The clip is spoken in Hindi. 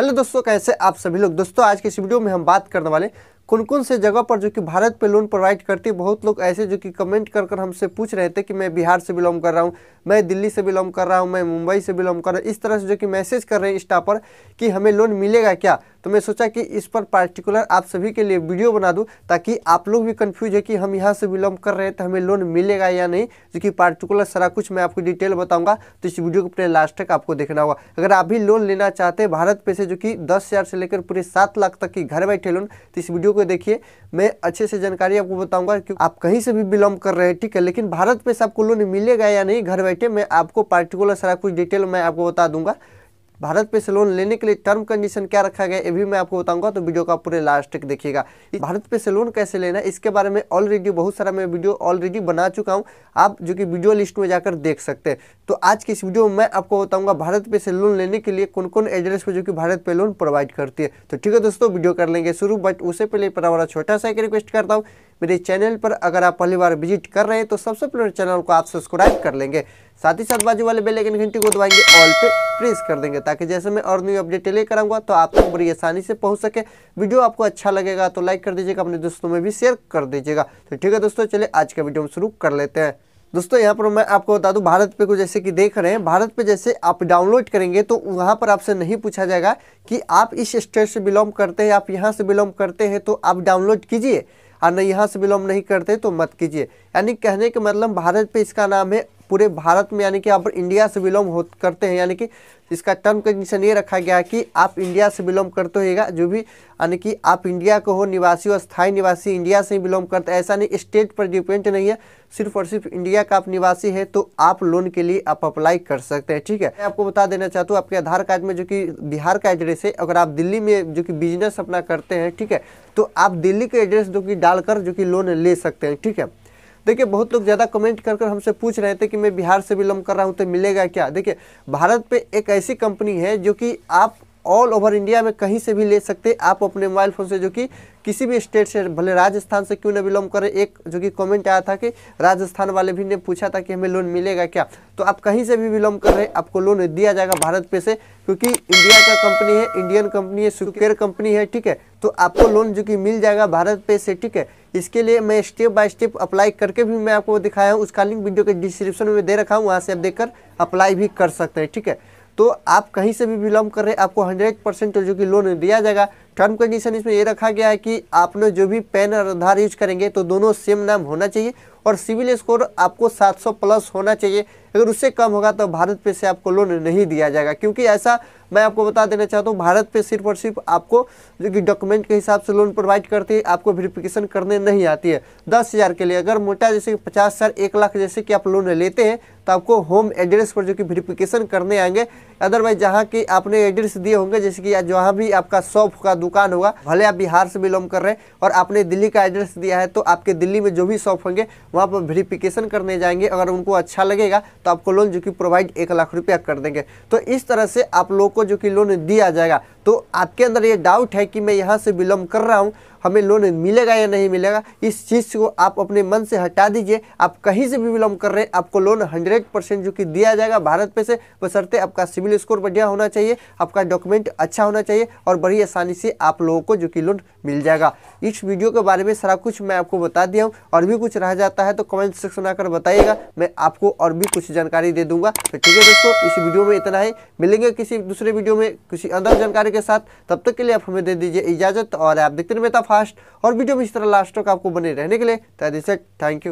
हेलो दोस्तों कैसे आप सभी लोग दोस्तों आज के इस वीडियो में हम बात करने वाले कौन कौन से जगह पर जो कि भारत पे लोन प्रोवाइड करती है बहुत लोग ऐसे जो कि कमेंट कर कर हमसे पूछ रहे थे कि मैं बिहार से बिलोंग कर रहा हूँ मैं दिल्ली से बिलोंग कर रहा हूँ मैं मुंबई से बिलोंग कर रहा हूँ इस तरह से जो कि मैसेज कर रहे हैं इंस्टा पर कि हमें लोन मिलेगा क्या तो मैं सोचा कि इस पर पार्टिकुलर आप सभी के लिए वीडियो बना दूँ ताकि आप लोग भी कन्फ्यूज है कि हम यहाँ से बिलोंग कर रहे हैं तो हमें लोन मिलेगा या नहीं जो कि पार्टिकुलर सारा कुछ मैं आपको डिटेल बताऊँगा तो इस वीडियो को अपने लास्ट तक आपको देखना होगा अगर आप भी लोन लेना चाहते हैं भारत पे से जो कि दस से लेकर पूरे सात लाख तक की घर बैठे लोन तो इस वीडियो को देखिए मैं अच्छे से जानकारी आपको बताऊँगा कि आप कहीं से भी बिलोंग कर रहे हैं ठीक है लेकिन भारत पे से आपको लोन मिलेगा या नहीं घर बैठे मैं आपको पार्टिकुलर सारा कुछ डिटेल मैं आपको बता दूंगा भारत पे से लोन लेने के लिए टर्म कंडीशन क्या रखा गया ये भी मैं आपको बताऊंगा तो वीडियो का पूरे लास्ट तक देखिएगा भारत पे से लोन कैसे लेना इसके बारे में ऑलरेडी बहुत सारा मैं वीडियो ऑलरेडी बना चुका हूँ आप जो कि वीडियो लिस्ट में जाकर देख सकते हैं तो आज की इस वीडियो में मैं आपको बताऊंगा भारत पे से लोन लेने के लिए कौन कौन एड्रेस पर जो कि भारत पे लोन प्रोवाइड करती है तो ठीक है दोस्तों वीडियो कर लेंगे शुरू बट उससे पहले पर हमारा छोटा सा एक रिक्वेस्ट करता हूँ मेरे चैनल पर अगर आप पहली बार विजिट कर रहे हैं तो सबसे पहले चैनल को आप सब्सक्राइब कर लेंगे साथ ही साथ बाजू वाले बेलाइकन घंटी को दबाएंगे ऑल पे प्रेस कर देंगे ताकि जैसे मैं और न्यू अपडेट लेकर आऊँगा तो आप तक तो बड़ी आसानी से पहुँच सके वीडियो आपको अच्छा लगेगा तो लाइक कर दीजिएगा अपने दोस्तों में भी शेयर कर दीजिएगा तो ठीक है दोस्तों चले आज का वीडियो हम शुरू कर लेते हैं दोस्तों यहाँ पर मैं आपको बता दूँ भारत पे को जैसे कि देख रहे हैं भारत पे जैसे आप डाउनलोड करेंगे तो वहाँ पर आपसे नहीं पूछा जाएगा कि आप इस स्टेट से बिलोंग करते हैं आप यहाँ से बिलोंग करते हैं तो आप डाउनलोड कीजिए और हाँ, नहीं यहाँ से बिलोंग नहीं करते तो मत कीजिए यानी कहने के मतलब भारत पे इसका नाम है पूरे भारत में यानी कि आप इंडिया से बिलोंग करते हैं यानी कि इसका टर्म कंडीशन ये रखा गया है कि आप इंडिया से बिलोंग करते होगा जो भी यानी कि आप इंडिया को हो निवासी और स्थायी निवासी इंडिया से ही बिलोंग करते हैं ऐसा नहीं स्टेट पर डिपेंड नहीं है सिर्फ और सिर्फ इंडिया का आप निवासी है तो आप लोन के लिए आप अप्लाई कर सकते हैं ठीक है मैं आपको बता देना चाहता हूँ आपके आधार कार्ड में जो कि बिहार का एड्रेस है अगर आप दिल्ली में जो कि बिजनेस अपना करते हैं ठीक है तो आप दिल्ली के एड्रेस जो कि डालकर जो कि लोन ले सकते हैं ठीक है देखिए बहुत लोग ज़्यादा कमेंट कर हमसे पूछ रहे थे कि मैं बिहार से बिलोंग कर रहा हूँ तो मिलेगा क्या देखिए भारत पे एक ऐसी कंपनी है जो कि आप ऑल ओवर इंडिया में कहीं से भी ले सकते आप अपने मोबाइल फ़ोन से जो कि किसी भी स्टेट से भले राजस्थान से क्यों ना बिलोंग करें एक जो कि कमेंट आया था कि राजस्थान वाले भी ने पूछा था कि हमें लोन मिलेगा क्या तो आप कहीं से भी बिलोंग कर रहे हैं आपको लोन दिया जाएगा भारत पे से क्योंकि इंडिया का कंपनी है इंडियन कंपनी है सुकेयर कंपनी है ठीक है तो आपको लोन जो कि मिल जाएगा भारत पे से ठीक है इसके लिए मैं स्टेप बाय स्टेप अप्लाई करके भी मैं आपको दिखाया हूँ उसका लिंक वीडियो के डिस्क्रिप्शन में दे रखा हूँ वहाँ से आप देखकर अप्लाई भी कर सकते हैं ठीक है तो आप कहीं से भी बिलोंग कर रहे हैं आपको हंड्रेड परसेंट जो कि लोन दिया जाएगा टर्म कंडीशन इसमें ये रखा गया है कि आप लोग जो भी पैन और आधार यूज करेंगे तो दोनों सेम नाम होना चाहिए और सिविल स्कोर आपको 700 प्लस होना चाहिए अगर उससे कम होगा तो भारत पे से आपको लोन नहीं दिया जाएगा क्योंकि ऐसा मैं आपको बता देना चाहता हूँ भारत पे सिर्फ और सिर्फ आपको जो कि डॉक्यूमेंट के हिसाब से लोन प्रोवाइड करती है आपको वेरिफिकेशन करने नहीं आती है दस हज़ार के लिए अगर मोटा जैसे पचास हज़ार एक लाख जैसे कि आप लोन लेते हैं तो आपको होम एड्रेस पर जो कि वेरिफिकेशन करने आएंगे अदरवाइज जहाँ की आपने एड्रेस दिए होंगे जैसे कि जहाँ भी आपका शॉप का दुकान होगा भले आप बिहार से बिलोंग कर रहे हैं और आपने दिल्ली का एड्रेस दिया है तो आपके दिल्ली में जो भी शॉप होंगे वहाँ पर वेरीफिकेशन करने जाएंगे अगर उनको अच्छा लगेगा तो आपको लोन जो कि प्रोवाइड एक लाख रुपया कर देंगे तो इस तरह से आप लोग को जो कि लोन दिया जाएगा तो आपके अंदर ये डाउट है कि मैं यहाँ से बिलोंग कर रहा हूँ हमें लोन मिलेगा या नहीं मिलेगा इस चीज़ को आप अपने मन से हटा दीजिए आप कहीं से भी बिलोंग कर रहे हैं आपको लोन हंड्रेड परसेंट जो कि दिया जाएगा भारत पे से बसरते आपका सिविल स्कोर बढ़िया होना चाहिए आपका डॉक्यूमेंट अच्छा होना चाहिए और बड़ी आसानी से आप लोगों को जो कि लोन मिल जाएगा इस वीडियो के बारे में सारा कुछ मैं आपको बता दिया हूँ और भी कुछ रह जाता है तो कमेंट सेक्शन आकर बताइएगा मैं आपको और भी कुछ जानकारी दे दूंगा तो ठीक है दोस्तों इस वीडियो में इतना ही मिलेंगे किसी दूसरे वीडियो में किसी अंदर जानकारी के के साथ तब तक के लिए आप हमें दे दीजिए इजाजत और आप देखते रहिए फास्ट और वीडियो में इस तरह लास्ट तक आपको बने रहने के लिए थैंक यू